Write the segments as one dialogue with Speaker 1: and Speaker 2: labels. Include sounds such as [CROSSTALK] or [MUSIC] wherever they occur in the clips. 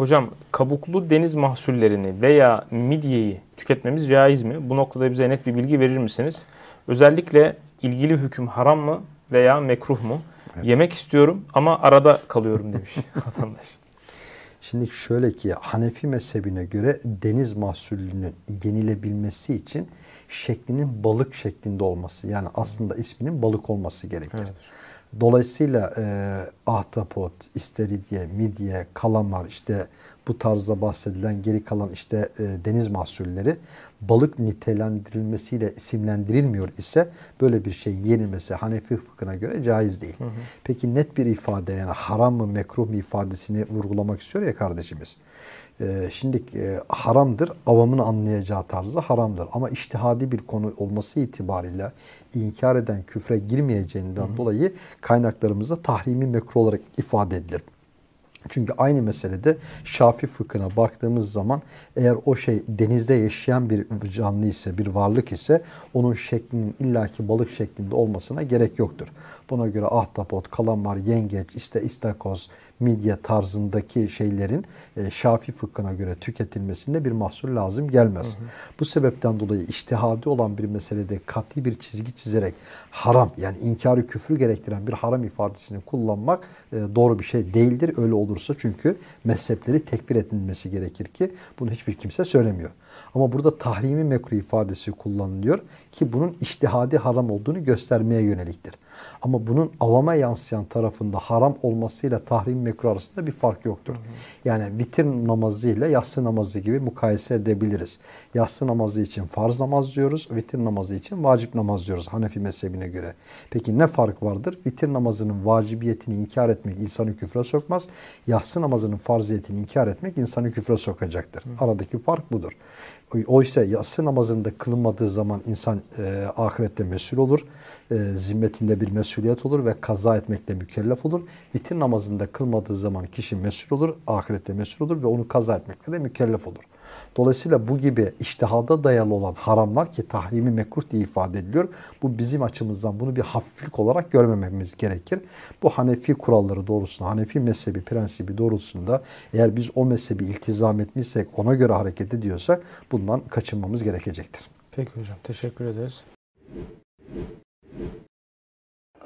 Speaker 1: Hocam kabuklu deniz mahsullerini veya midyeyi tüketmemiz caiz mi? Bu noktada bize net bir bilgi verir misiniz? Özellikle ilgili hüküm haram mı veya mekruh mu? Evet. Yemek istiyorum ama arada kalıyorum demiş [LAUGHS] vatandaş. Şimdi şöyle ki Hanefi mezhebine göre deniz mahsulünün yenilebilmesi için şeklinin balık şeklinde olması yani aslında isminin balık olması gerekir. Evet. Dolayısıyla e, ahtapot, istiridye, midye, kalamar işte bu tarzda bahsedilen geri kalan işte e, deniz mahsulleri balık nitelendirilmesiyle isimlendirilmiyor ise böyle bir şey yenilmesi Hanefi fıkhına göre caiz değil. Hı hı. Peki net bir ifade yani haram mı mekruh mu ifadesini vurgulamak istiyor ya kardeşimiz. Ee, şimdi e, haramdır. Avamın anlayacağı tarzı haramdır. Ama iştihadi bir konu olması itibariyle inkar eden küfre girmeyeceğinden Hı. dolayı kaynaklarımızda tahrimi mekruh olarak ifade edilir. Çünkü aynı meselede Şafi fıkhına baktığımız zaman eğer o şey denizde yaşayan bir canlı ise, bir varlık ise onun şeklinin illaki balık şeklinde olmasına gerek yoktur. Buna göre ahtapot, kalamar, yengeç, işte istakoz, midye tarzındaki şeylerin e, Şafi fıkhına göre tüketilmesinde bir mahsur lazım gelmez. Hı hı. Bu sebepten dolayı iştihadi olan bir meselede katli bir çizgi çizerek haram yani inkarı küfrü gerektiren bir haram ifadesini kullanmak e, doğru bir şey değildir. Öyle olur olursa çünkü mezhepleri tekfir edilmesi gerekir ki bunu hiçbir kimse söylemiyor. Ama burada tahrimi mekruh ifadesi kullanılıyor ki bunun iştihadi haram olduğunu göstermeye yöneliktir. Ama bunun avama yansıyan tarafında haram olmasıyla tahrim mekruh arasında bir fark yoktur. Yani vitir namazı ile yatsı namazı gibi mukayese edebiliriz. Yatsı namazı için farz namaz diyoruz, vitir namazı için vacip namaz diyoruz Hanefi mezhebine göre. Peki ne fark vardır? Vitir namazının vacibiyetini inkar etmek insanı küfre sokmaz yatsı namazının farziyetini inkar etmek insanı küfre sokacaktır. Hı. Aradaki fark budur. Oysa yatsı namazında kılınmadığı zaman insan e, ahirette mesul olur. E, zimmetinde bir mesuliyet olur ve kaza etmekle mükellef olur. Vitir namazında kılmadığı zaman kişi mesul olur. Ahirette mesul olur ve onu kaza etmekle de mükellef olur. Dolayısıyla bu gibi iştihada dayalı olan haramlar ki tahrimi mekruh diye ifade ediliyor. Bu bizim açımızdan bunu bir hafiflik olarak görmememiz gerekir. Bu Hanefi kuralları doğrusunda, Hanefi mezhebi prensi mensubi doğrultusunda eğer biz o mezhebi iltizam etmişsek, ona göre hareket ediyorsak bundan kaçınmamız gerekecektir. Peki hocam teşekkür ederiz.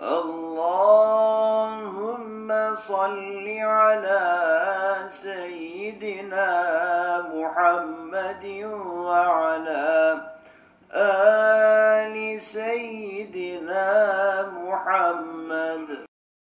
Speaker 1: Allahümme salli ala seyyidina Muhammedin ve ala